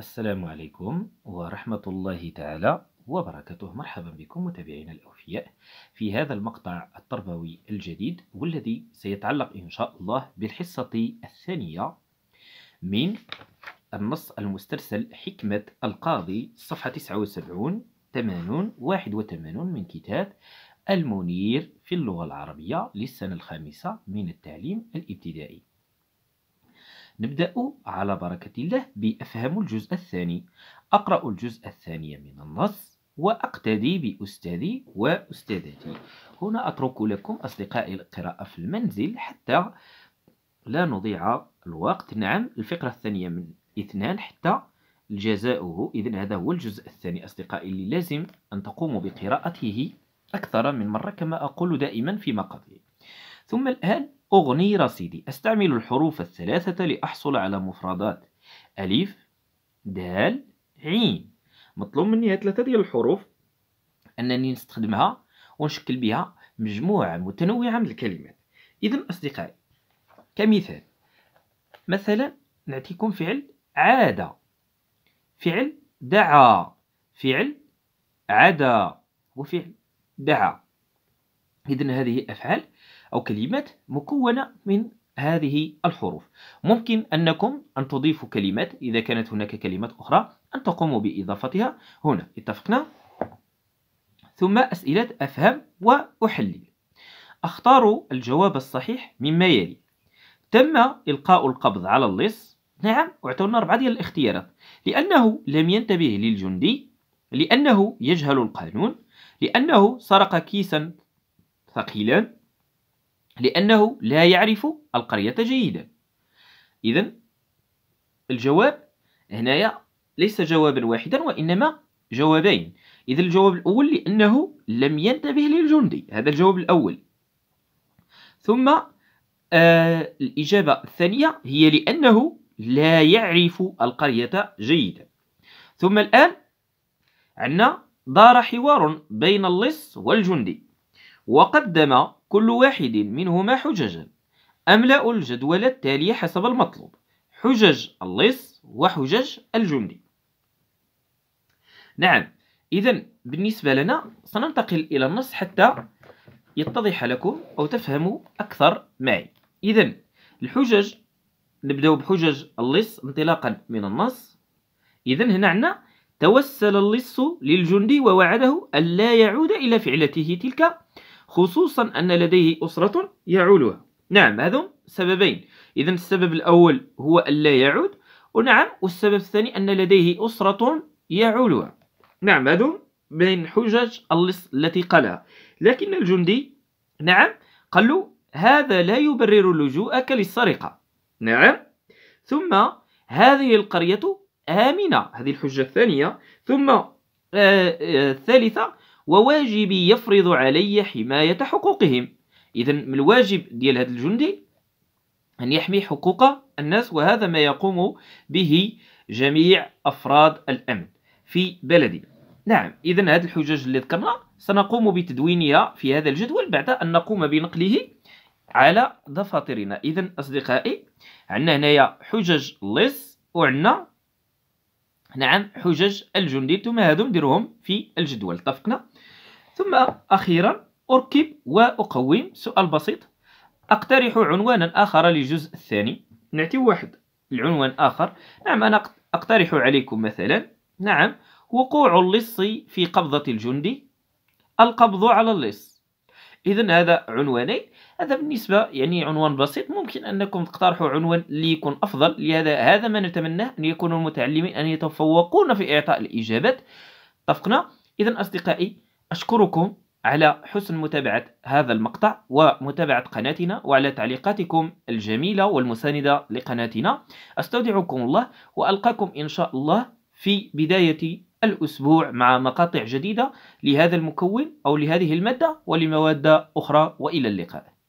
السلام عليكم ورحمة الله تعالى وبركاته مرحبا بكم متابعينا الأوفياء في هذا المقطع التربوي الجديد والذي سيتعلق إن شاء الله بالحصة الثانية من النص المسترسل حكمة القاضي صفحة 79 80 81 من كتاب المنير في اللغة العربية للسنة الخامسة من التعليم الابتدائي نبدأ على بركة الله بأفهم الجزء الثاني أقرأ الجزء الثاني من النص وأقتدي بأستاذي وأستاذتي هنا أترك لكم أصدقائي القراءة في المنزل حتى لا نضيع الوقت نعم الفقرة الثانية من اثنان حتى جزاؤه إذا هذا هو الجزء الثاني أصدقائي اللي لازم أن تقوموا بقراءته أكثر من مرة كما أقول دائما فيما قبل ثم الآن أغني رصيدي أستعمل الحروف الثلاثة لأحصل على مفردات ألف دال عين مطلوب مني هاد ثلاثة ديال الحروف أنني نستخدمها ونشكل بها مجموعة متنوعة من الكلمات إذا أصدقائي كمثال مثلا نعطيكم فعل عادة فعل دعا فعل عدا وفعل دعا إذا هذه أفعال أو كلمات مكونة من هذه الحروف ممكن أنكم أن تضيفوا كلمات إذا كانت هناك كلمات أخرى أن تقوموا بإضافتها هنا اتفقنا ثم أسئلة أفهم وأحلل اختاروا الجواب الصحيح مما يلي تم إلقاء القبض على اللص نعم اعطونا أربعة ديال الاختيارات لأنه لم ينتبه للجندي لأنه يجهل القانون لأنه سرق كيسا ثقيلا لأنه لا يعرف القرية جيدا إذا الجواب هنايا ليس جوابا واحدا وإنما جوابين إذا الجواب الأول لأنه لم ينتبه للجندي هذا الجواب الأول ثم آه الإجابة الثانية هي لأنه لا يعرف القرية جيدا ثم الآن عندنا دار حوار بين اللص والجندي وقدم كل واحد منهما حججا أملأ الجدول التالي حسب المطلوب حجج اللص وحجج الجندي نعم إذا بالنسبة لنا سننتقل إلى النص حتى يتضح لكم أو تفهموا أكثر معي إذا الحجج نبدأ بحجج اللص انطلاقا من النص إذا هنا عندنا توسل اللص للجندي ووعده ألا يعود إلى فعلته تلك خصوصا أن لديه أسرة يعولها نعم هذو سببين إذا السبب الأول هو ألا يعود ونعم والسبب الثاني أن لديه أسرة يعولها نعم هذو من حجج اللص التي قالها لكن الجندي نعم قال له هذا لا يبرر لجوءك للسرقة نعم ثم هذه القرية آمنة هذه الحجة الثانية ثم آه آه الثالثة وواجبي يفرض علي حماية حقوقهم إذا من الواجب ديال هذا الجندي أن يحمي حقوق الناس وهذا ما يقوم به جميع أفراد الأمن في بلدي نعم إذا هذه الحجج اللي ذكرنا سنقوم بتدوينها في هذا الجدول بعد أن نقوم بنقله على دفاترنا إذا أصدقائي عندنا هنايا حجج لص وعندنا نعم حجج الجندي ثم هذو نديروهم في الجدول اتفقنا ثم اخيرا اركب واقوم سؤال بسيط اقترح عنوانا اخر للجزء الثاني نعطي واحد العنوان اخر نعم انا اقترح عليكم مثلا نعم وقوع اللص في قبضه الجندي القبض على اللص اذا هذا عنوانين هذا بالنسبه يعني عنوان بسيط ممكن انكم تقترحوا عنوان ليكون افضل لهذا هذا ما نتمناه ان يكون المتعلمين ان يتفوقون في اعطاء الاجابات اتفقنا اذا اصدقائي اشكركم على حسن متابعة هذا المقطع ومتابعة قناتنا وعلى تعليقاتكم الجميلة والمساندة لقناتنا أستودعكم الله وألقاكم إن شاء الله في بداية الأسبوع مع مقاطع جديدة لهذا المكون أو لهذه المادة ولمواد أخرى وإلى اللقاء